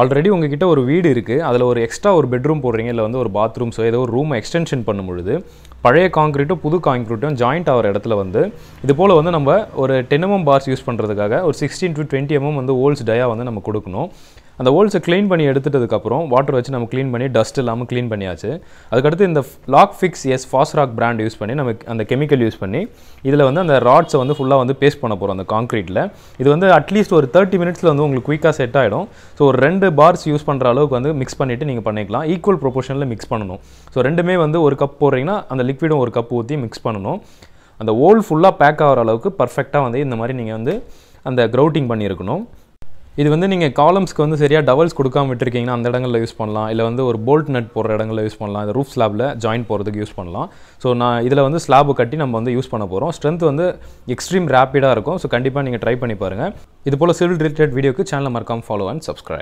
already உங்ககிட்ட ஒரு வீடு இருக்குது அதில் ஒரு எக்ஸ்ட்ரா ஒரு பெட்ரூம் போடுறீங்க இல்லை வந்து ஒரு பாத்ரூம் ஸோ ஏதோ ஒரு ரூமை எக்ஸ்டென்ஷன் பண்ணும் பொழுது பழைய காங்கிரீட்டும் புது காங்கிரீட்டும் ஜாயிண்ட் ஆகிற இடத்துல வந்து இது போல் வந்து நம்ம ஒரு டென் எம்எம் பார்ஸ் யூஸ் பண்ணுறதுக்காக ஒரு சிக்ஸ்டீன் டு டுவெண்ட்டி எம்எம் வந்து ஓல்ஸ் டயா வந்து நம்ம கொடுக்கணும் அந்த ஹோல்ஸை க்ளீன் பண்ணி எடுத்துட்டதுக்கப்புறம் வாட்டர் வச்சு நம்ம க்ளீன் பண்ணி டஸ்ட் இல்லாமல் க்ளீன் பண்ணியாச்சு அதுக்கடுத்து இந்த lock fix S rock brand use பண்ணி நம்ம அந்த கெமிக்கல் யூஸ் பண்ணி இதில் வந்து அந்த ராட்ஸை வந்து ஃபுல்லாக வந்து பேஸ்ட் பண்ண போகிறோம் அந்த காங்க்ரீட்டில் இது வந்து அட்லீஸ்ட் ஒரு தேர்ட்டி மினிட்ஸில் வந்து உங்களுக்கு குயிக்காக செட் ஆகிடும் ஸோ ஒரு ரெண்டு பார்ஸ் யூஸ் பண்ணுற அளவுக்கு வந்து மிக்ஸ் பண்ணிவிட்டு நீங்கள் பண்ணிக்கலாம் ஈக்குவல் ப்ரொபோர்ஷனில் மிக்ஸ் பண்ணணும் ஸோ ரெண்டுமே வந்து ஒரு கப் போடுறீங்கன்னா அந்த லிக்விடும் ஒரு கப் ஊற்றி மிக்ஸ் பண்ணணும் அந்த ஓல் ஃபுல்லாக பேக் ஆகிற அளவுக்கு பர்ஃபெக்டாக வந்து இந்த மாதிரி நீங்கள் வந்து அந்த க்ரௌட்டிங் பண்ணியிருக்கணும் இது வந்து நீங்கள் காலம்ஸ்க்கு வந்து சரியாக டவல்ஸ் கொடுக்காம விட்டுருக்கீங்கன்னா அந்த இடங்களில் யூஸ் பண்ணலாம் இல்லை வந்து ஒரு போல்ட் நட் போடுற இடங்களில் யூஸ் பண்ணலாம் இந்த ரூஃப் ஸ்லாபில் ஜாயின் போகிறதுக்கு யூஸ் பண்ணலாம் ஸோ நான் இதில் வந்து ஸ்லாபு கட்டி நம்ம வந்து யூஸ் பண்ண போகிறோம் ஸ்ட்ரென்த் வந்து எக்ஸ்ட்ரீம் ரேப்பிடாக இருக்கும் ஸோ கண்டிப்பாக நீங்கள் ட்ரை பண்ணி பாருங்கள் இது போல் சிவில் ரிலேட்டட் வீடியோக்கு சேனலை மறக்காமல் ஃபாலோ அண்ட் சப்ஸ்கிரைப்